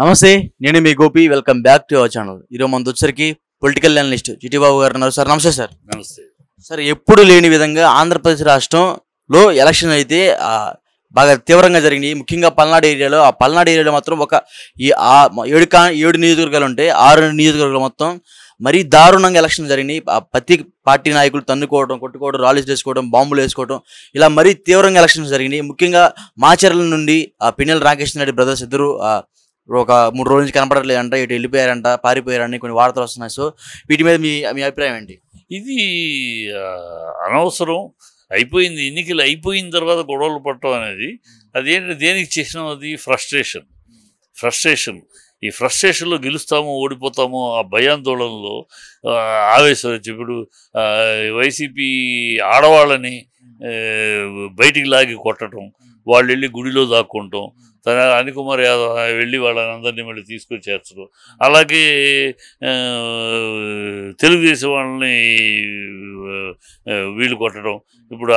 నమస్తే నేను మీ Gopi welcome back to our channel ఈరోజు మనది వచ్చరికి పొలిటికల్ అనలిస్ట్ జిటిబాబు గారు ఉన్నారు సార్ నమస్తే సార్ నమస్తే సార్ ఎప్పుడు లేని విధంగా ఆంధ్రప్రదేశ్ రాష్ట్రంలో ఎలక్షన్ అయితే బాగా తీవ్రంగా జరిగినాయి ముఖ్యంగా పల్నాడు ఏరియాలో ఆ పల్నాడు ఏరియాలో మాత్రం ఒక ఈ ఏడు కా ఏడు నియోజకవర్గాలు ఉంటాయి ఆరు నియోజకవర్గాలు మొత్తం మరీ దారుణంగా ఎలక్షన్ జరిగినాయి ప్రతి పార్టీ నాయకులు తన్నుకోవడం కొట్టుకోవడం రాలీస్ వేసుకోవడం బాంబులు వేసుకోవడం ఇలా మరీ తీవ్రంగా ఎలక్షన్స్ జరిగినాయి ముఖ్యంగా మాచర్ల నుండి పిన్నెల రాకేష్ నాయుడు బ్రదర్స్ ఇద్దరు ఒక మూడు రోజుల నుంచి కనపడట్లేదు అంట ఇటు వెళ్ళిపోయారంట పారిపోయారని కొన్ని వార్తలు వస్తున్నాయి సో వీటి మీద మీ మీ అభిప్రాయం ఏంటి ఇది అనవసరం అయిపోయింది ఎన్నికలు అయిపోయిన తర్వాత గొడవలు పట్టడం అనేది అదేంటి దేనికి చేసిన అది ఫ్రస్ట్రేషన్ ఫ్రస్ట్రేషన్ ఈ ఫ్రస్ట్రేషన్లో గెలుస్తామో ఓడిపోతామో ఆ భయాందోళనలో ఆవేశం ఇప్పుడు వైసీపీ ఆడవాళ్ళని బయటికి లాగి కొట్టడం వాళ్ళు వెళ్ళి గుడిలో దాక్కుంటాం తన అనికుమార్ యాదవ్ వెళ్ళి వాళ్ళని అందరినీ మళ్ళీ తీసుకొని చేర్చడం అలాగే తెలుగుదేశం వాళ్ళని వీళ్ళు కొట్టడం ఇప్పుడు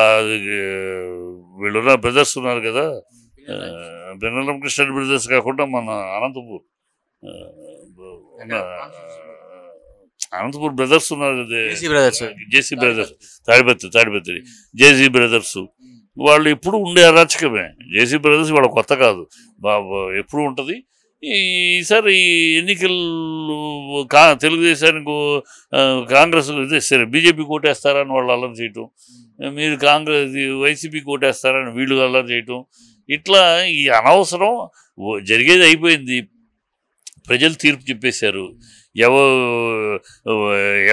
వీళ్ళున్న బ్రదర్స్ ఉన్నారు కదా బెన్నరామకృష్ణ బ్రదర్స్ కాకుండా మన అనంతపూర్ అనంతపూర్ బ్రదర్స్ ఉన్నారు JC brothers JC brothers Tadipatri Tadipatri JC brothers వాళ్ళు ఎప్పుడు ఉండే అరాచకమే జేసీ బ్రదర్స్ వాళ్ళ కొత్త కాదు ఎప్పుడు ఉంటుంది ఈసారి ఎన్నికలు కా తెలుగుదేశానికి కాంగ్రెస్ ఇస్తారు బీజేపీ కోటేస్తారని వాళ్ళు అల్లరి చేయటం మీరు కాంగ్రెస్ వైసీపీ కోటేస్తారని వీళ్ళు అల్లరి చేయటం ఇట్లా ఈ అనవసరం జరిగేది అయిపోయింది ప్రజలు తీర్పు చెప్పేశారు ఎవ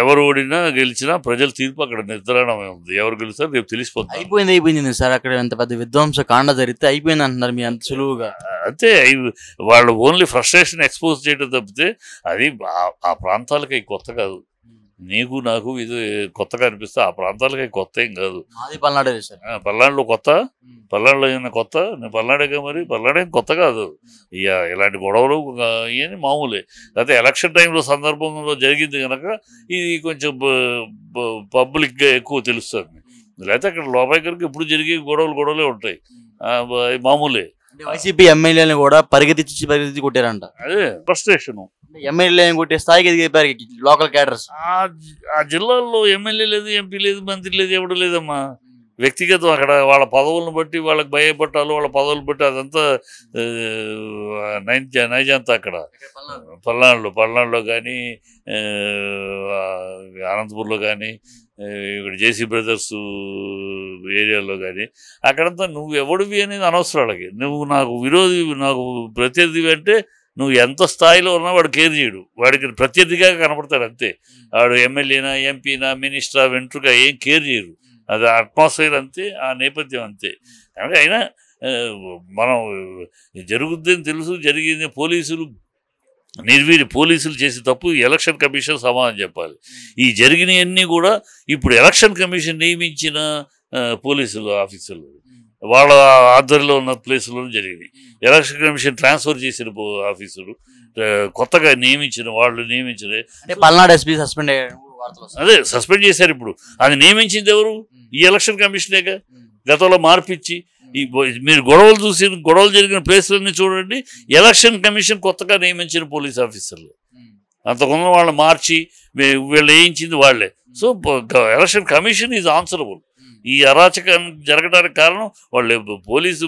ఎవరు ఓడినా గెలిచినా ప్రజల తీర్పు అక్కడ నిర్ధారణమే ఉంది ఎవరు గెలుస్తారు రేపు తెలిసిపోతుంది అయిపోయింది అయిపోయింది సార్ అక్కడ ఎంత పెద్ద విధ్వంస కాండ జరిగితే అయిపోయింది అంటున్నారు మీ అంత సులువుగా అంతే వాళ్ళు ఓన్లీ ఫ్రస్ట్రేషన్ ఎక్స్పోజ్ చేయడం తప్పితే అది ఆ ప్రాంతాలకి కొత్త కాదు నీకు నాకు ఇది కొత్తగా అనిపిస్తే ఆ ప్రాంతాలకి కొత్త ఏం కాదు పల్నాడే పల్నాడులో కొత్త పల్నాడులో ఏమైనా కొత్త నేను పల్నాడేగా మరి పల్నాడే కొత్త కాదు ఇక ఇలాంటి గొడవలు ఏమి మామూలే లేకపోతే ఎలక్షన్ టైంలో సందర్భంలో జరిగింది కనుక ఇది కొంచెం పబ్లిక్గా ఎక్కువ తెలుస్తుంది లేకపోతే అక్కడ లోపాయకరికి ఎప్పుడు జరిగే గొడవలు గొడవలే ఉంటాయి మామూలే వైసీపీ ఎమ్మెల్యేలను కూడా పరిగెత్తి పరిగెత్తి కొట్టారంట అదే ఫ్రస్ట్రేషను ఎమ్మెల్యే కొట్టే స్థాయికి ఎదిగిపోయారు లోకల్ క్యాడర్స్ ఆ జిల్లాల్లో ఎమ్మెల్యే లేదు ఎంపీ లేదు మంత్రి లేదు ఎవడు లేదమ్మా వ్యక్తిగతం అక్కడ వాళ్ళ పదవులను బట్టి వాళ్ళకి భయపట్టాలు వాళ్ళ పదవులు బట్టి అదంతా నైజ నైజంతా అక్కడ పల్నాడులో పల్నాడులో కానీ అనంతపూర్లో కానీ ఇక్కడ జేసీ బ్రదర్స్ ఏరియాలో కానీ అక్కడంతా నువ్వు ఎవడివి అనేది అనవసరం వాళ్ళకి నువ్వు నాకు విరోధి నాకు ప్రత్యర్థివి అంటే నువ్వు ఎంత స్థాయిలో ఉన్నా వాడు కేర్ చేయడు వాడికి ప్రత్యర్థిగా కనపడతాడు అంతే వాడు ఎమ్మెల్యేనా ఎంపీనా మినిస్టరా వెంట్రుగా ఏం కేర్ చేయరు అది అట్మాస్ఫియర్ అంతే ఆ నేపథ్యం అంతే కనుక అయినా మనం జరుగుద్దని తెలుసు జరిగింది పోలీసులు నిర్వీరి పోలీసులు చేసే తప్పు ఎలక్షన్ కమిషన్ సమాధానం చెప్పాలి ఈ జరిగినవన్నీ కూడా ఇప్పుడు ఎలక్షన్ కమిషన్ నియమించిన పోలీసులు ఆఫీసర్లు వాళ్ళ ఆధ్వర్యంలో ఉన్న ప్లేసుల్లోనూ జరిగింది ఎలక్షన్ కమిషన్ ట్రాన్స్ఫర్ చేసిన ఆఫీసులు కొత్తగా నియమించిన వాళ్ళు నియమించిన పల్నాడు ఎస్పీ సస్పెండ్ అయ్యారు అదే సస్పెండ్ చేశారు ఇప్పుడు అది నియమించింది ఎవరు ఈ ఎలక్షన్ కమిషనే గతంలో మార్పిచ్చి ఈ మీరు గొడవలు చూసి గొడవలు జరిగిన ప్లేసులన్నీ చూడండి ఎలక్షన్ కమిషన్ కొత్తగా నియమించిన పోలీస్ ఆఫీసర్లు అంతకున్న వాళ్ళు మార్చి వీళ్ళు వేయించింది వాళ్ళే so election commission is answerable ఈ అరాచకం జరగడానికి కారణం వాళ్ళు పోలీసు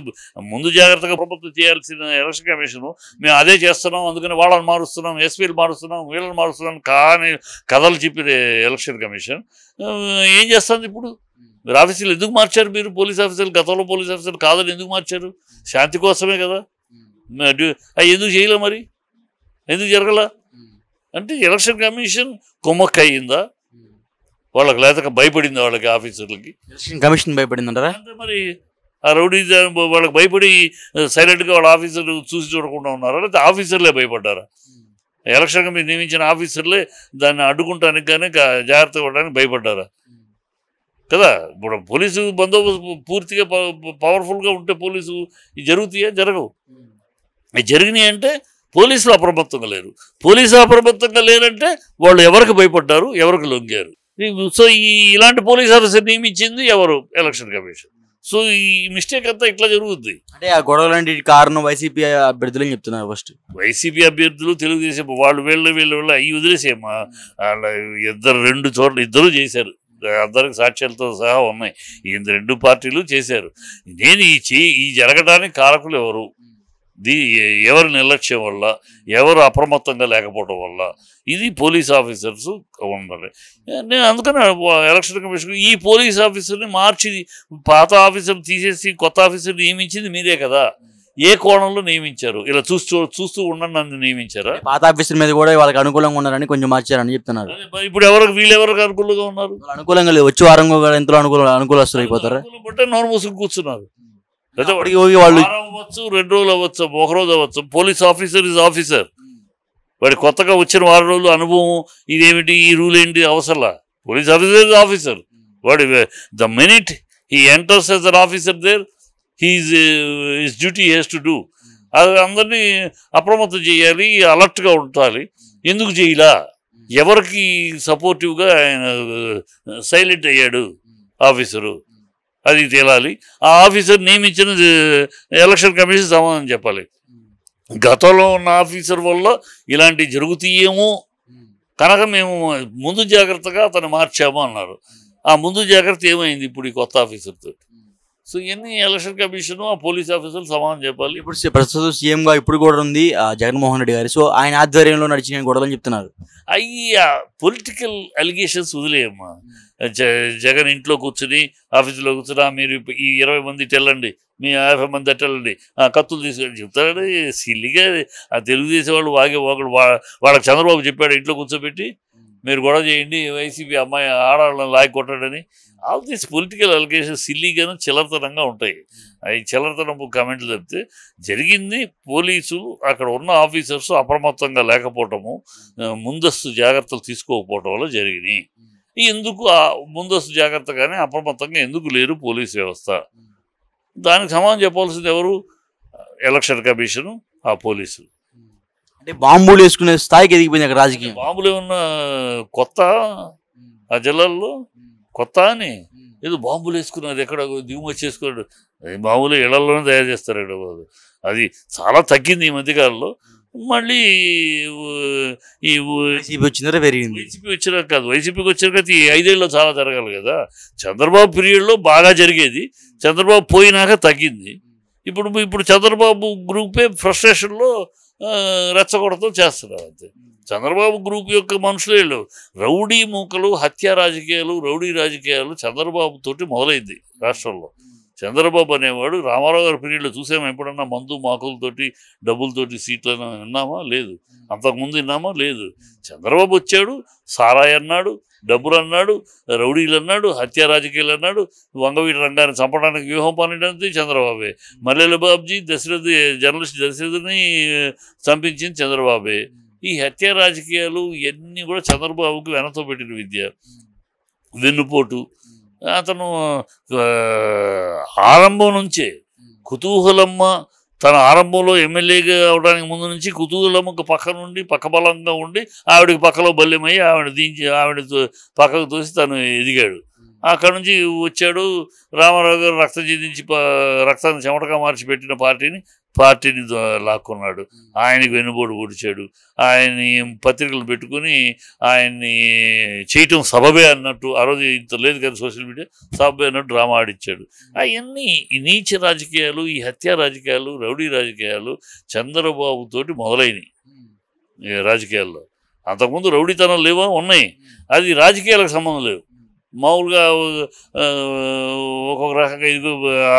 ముందు జాగ్రత్తగా ప్రభుత్వం చేయాల్సిన ఎలక్షన్ కమిషన్ మేము అదే చేస్తున్నాం అందుకని వాళ్ళని మారుస్తున్నాం ఎస్పీలు మారుస్తున్నాం వీళ్ళని మారుస్తున్నాం కానీ కథలు చెప్పిన ఎలక్షన్ కమిషన్ ఏం చేస్తుంది ఇప్పుడు మీరు hmm. ఆఫీసులు ఎందుకు మార్చారు మీరు పోలీస్ ఆఫీసర్లు గతంలో పోలీస్ ఆఫీసర్లు కాదని ఎందుకు మార్చారు శాంతి కోసమే కదా hmm. అవి ఎందుకు చేయలే మరి ఎందుకు జరగల hmm. అంటే ఎలక్షన్ కమిషన్ కుమ్మక్క అయిందా వాళ్ళకి లేక భయపడింది వాళ్ళకి ఆఫీసర్లకి కమిషన్ భయపడిందంటారా అంటే మరి ఆ రౌడీ వాళ్ళకి భయపడి సైలెంట్గా వాళ్ళ ఆఫీసర్లు చూసి చూడకుండా ఉన్నారా లేకపోతే ఆఫీసర్లే భయపడ్డారా hmm. ఎలక్షన్ కమిషన్ నియమించిన ఆఫీసర్లే దాన్ని అడ్డుకుంటానికి కానీ జాగ్రత్త పడడానికి భయపడ్డారా hmm. కదా ఇప్పుడు పోలీసు బందోబస్తు పూర్తిగా పవర్ఫుల్గా ఉంటే పోలీసు జరుగుతాయా జరగవు hmm. జరిగినాయి అంటే పోలీసులు అప్రమత్తంగా లేరు పోలీసులు అప్రమత్తంగా లేరంటే వాళ్ళు ఎవరికి భయపడ్డారు ఎవరికి లొంగారు సో ఈ ఇలాంటి పోలీస్ ఆఫీసర్ నియమించింది ఎవరు ఎలక్షన్ కమిషన్ సో ఈ మిస్టేక్ అంతా ఇట్లా జరుగుతుంది అంటే ఆ లాంటి కారణం వైసీపీ అభ్యర్థులు అని చెప్తున్నారు ఫస్ట్ వైసీపీ అభ్యర్థులు తెలుగుదేశం వాళ్ళు వీళ్ళు వీళ్ళు వీళ్ళు అవి వదిలేసేమా ఇద్దరు రెండు చోట్ల ఇద్దరు చేశారు అందరికి సాక్ష్యాలతో సహా ఉన్నాయి ఈ రెండు పార్టీలు చేశారు నేను ఈ ఈ జరగడానికి కారకులు ఎవరు దీ ఎవరి నిర్లక్ష్యం వల్ల ఎవరు అప్రమత్తంగా లేకపోవడం వల్ల ఇది పోలీస్ ఆఫీసర్స్ ఉండాలి నేను అందుకనే ఎలక్షన్ కమిషన్ ఈ పోలీస్ ఆఫీసర్ని మార్చి పాత ఆఫీసర్ని తీసేసి కొత్త ఆఫీసర్ నియమించింది మీరే కదా ఏ కోణంలో నియమించారు ఇలా చూస్తూ చూస్తూ ఉండని నన్ను నియమించారా పాత ఆఫీసర్ మీద కూడా వాళ్ళకి అనుకూలంగా ఉన్నారని కొంచెం మార్చారని చెప్తున్నారు ఇప్పుడు ఎవరికి వీళ్ళెవరికి అనుకూలంగా ఉన్నారు అనుకూలంగా లేదు వచ్చే వారం ఎంతో అనుకూల అనుకూలస్తులు అయిపోతారు నోరు మూసుకు కూర్చున్నారు వాళ్ళు అవ్వచ్చు రెండు రోజులు అవ్వచ్చు ఒక రోజు అవ్వచ్చు పోలీస్ ఆఫీసర్ ఇస్ ఆఫీసర్ వాడు కొత్తగా వచ్చిన వారం రోజులు అనుభవం ఇదేమిటి ఈ రూల్ ఏంటి అవసరంలా పోలీస్ ఆఫీసర్ ఇస్ ఆఫీసర్ వాడు the minute he enters as an officer there he's his duty he's to do అది అందరినీ అప్రమత్తం చేయాలి అలర్ట్గా ఉండాలి ఎందుకు చేయలా ఎవరికి సపోర్టివ్గా ఆయన సైలెంట్ uh, అయ్యాడు ఆఫీసరు అది తేలాలి ఆ ఆఫీసర్ నియమించిన ఎలక్షన్ కమిషన్ సమాధానం చెప్పాలి గతంలో ఉన్న ఆఫీసర్ వల్ల ఇలాంటి జరుగుతాయేమో కనుక మేము ముందు జాగ్రత్తగా అతను మార్చాము అన్నారు ఆ ముందు జాగ్రత్త ఏమైంది ఇప్పుడు ఈ కొత్త ఆఫీసర్ తోటి సో ఇవన్నీ ఎలక్షన్ కమిషన్ ఆ పోలీస్ ఆఫీసర్లు సమానం చెప్పాలి ఇప్పుడు ప్రస్తుతం సీఎంగా ఇప్పుడు కూడా ఉంది జగన్మోహన్ రెడ్డి గారు సో ఆయన ఆధ్వర్యంలో నడిచిన గొడవలు చెప్తున్నారు అవి పొలిటికల్ అలిగేషన్స్ వదిలేయమ్మా జగన్ ఇంట్లో కూర్చుని ఆఫీసులో కూర్చుని మీరు ఈ ఇరవై మంది తెల్లండి మీ యాభై మంది తట్టాలండి కత్తులు తీసుకొని చెప్తారండి సిల్లిగా ఆ తెలుగుదేశం వాళ్ళు వాగే ఒకడు వాళ్ళకి చంద్రబాబు చెప్పాడు ఇంట్లో కూర్చోబెట్టి మీరు గొడవ చేయండి వైసీపీ అమ్మాయి ఆడవాళ్ళని లాగి కొట్టాడని all hmm. These political allegation సిల్లీగాను చిల్లరతనంగా ఉంటాయి hmm. అవి చిల్లరతనపు కమెంట్లు చెప్తే జరిగింది పోలీసులు అక్కడ ఉన్న ఆఫీసర్స్ అప్రమత్తంగా లేకపోవటము hmm. ముందస్తు జాగ్రత్తలు తీసుకోకపోవటం వల్ల జరిగినాయి ఎందుకు ఆ ముందస్తు జాగ్రత్తగానే అప్రమత్తంగా ఎందుకు లేరు పోలీస్ వ్యవస్థ దానికి సమానం చెప్పాల్సింది ఎవరు ఎలక్షన్ కమిషను ఆ పోలీసులు అంటే బాంబులు వేసుకునే స్థాయికి ఎదిగిపోయింది అక్కడ రాజకీయం బాంబులు ఉన్న కొత్త ఆ జిల్లాల్లో కొత్త అని ఏదో బాంబులు వేసుకున్నారు ఎక్కడ దిగుమతి చేసుకున్నాడు మామూలు ఇళ్లలోనే తయారు చేస్తారు ఇక్కడ అది చాలా తగ్గింది ఈ మధ్యకాలంలో మళ్ళీ ఈ వైసీపీ వచ్చినారా పెరిగింది వైసీపీ వచ్చినాక కాదు వైసీపీకి కదా ఈ ఐదేళ్ళలో చాలా జరగాలి కదా చంద్రబాబు పీరియడ్లో బాగా జరిగేది చంద్రబాబు పోయినాక తగ్గింది ఇప్పుడు ఇప్పుడు చంద్రబాబు గ్రూపే ఫ్రస్ట్రేషన్లో రెచ్చగొడతం చేస్తున్నారు అంతే చంద్రబాబు గ్రూప్ యొక్క మనుషులేళ్ళు రౌడీ మూకలు హత్య రాజకీయాలు రౌడీ రాజకీయాలు చంద్రబాబుతో మొదలైంది రాష్ట్రంలో చంద్రబాబు అనేవాడు రామారావు గారి పీరియడ్లో చూసాము ఎప్పుడన్నా మందు మాకులతోటి డబ్బులతోటి సీట్లను విన్నామా లేదు అంతకుముందు విన్నామా లేదు చంద్రబాబు వచ్చాడు సారాయి అన్నాడు డబ్బులు అన్నాడు రౌడీలు అన్నాడు హత్య రాజకీయాలు అన్నాడు వంగవీటి రంగాన్ని చంపడానికి వ్యూహం పనిడంది చంద్రబాబే మల్లెల బాబ్జీ దశరథ జర్నలిస్ట్ దశరథని చంపించింది చంద్రబాబే ఈ హత్య రాజకీయాలు ఇవన్నీ కూడా చంద్రబాబుకి వెనతో పెట్టిన విద్య వెన్నుపోటు అతను ఆరంభం నుంచే కుతూహలమ్మ తన ఆరంభంలో ఎమ్మెల్యేగా అవడానికి ముందు నుంచి కుతూహలమ్మకు పక్క నుండి బలంగా ఉండి ఆవిడకి పక్కలో బల్యమై ఆవిడ దించి ఆవిడ పక్కకు తోసి తను ఎదిగాడు అక్కడ నుంచి వచ్చాడు రామారావు గారు రక్తం చెందించి రక్తాన్ని చెమటగా మార్చి పెట్టిన పార్టీని పార్టీని లాక్కున్నాడు ఆయనకు వెనుబోడు పొడిచాడు ఆయన్ని పత్రికలు పెట్టుకుని ఆయన్ని చేయటం సబబే అన్నట్టు ఆ రోజు ఇంత లేదు కదా సోషల్ మీడియా సబబే అన్నట్టు డ్రామా ఆడిచ్చాడు అవన్నీ ఈ నీచ రాజకీయాలు ఈ హత్యా రాజకీయాలు రౌడీ రాజకీయాలు చంద్రబాబుతోటి మొదలైనవి రాజకీయాల్లో అంతకుముందు రౌడీతనం లేవా ఉన్నాయి అది రాజకీయాలకు సంబంధం లేవు మామూలుగా ఒక్కొక్క రకంగా ఇది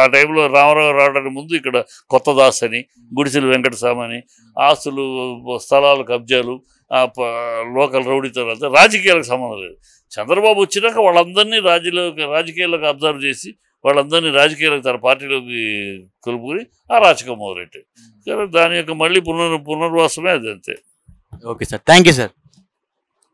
ఆ టైంలో రామారావు రావడానికి ముందు ఇక్కడ కొత్త దాస్ అని గుడిసెలు వెంకటస్వామి ఆస్తులు స్థలాలు కబ్జాలు లోకల్ రౌడీ తర్వాత రాజకీయాలకు సంబంధం లేదు చంద్రబాబు వచ్చినాక వాళ్ళందరినీ రాజకీయ రాజకీయాలకు అబ్జర్వ్ చేసి వాళ్ళందరినీ రాజకీయాలకు తన పార్టీలోకి కలుపుకొని ఆ రాజకీయం మొదలెట్టాయి దాని యొక్క మళ్ళీ పునర్ పునర్వాసమే అది అంతే ఓకే సార్ థ్యాంక్ సార్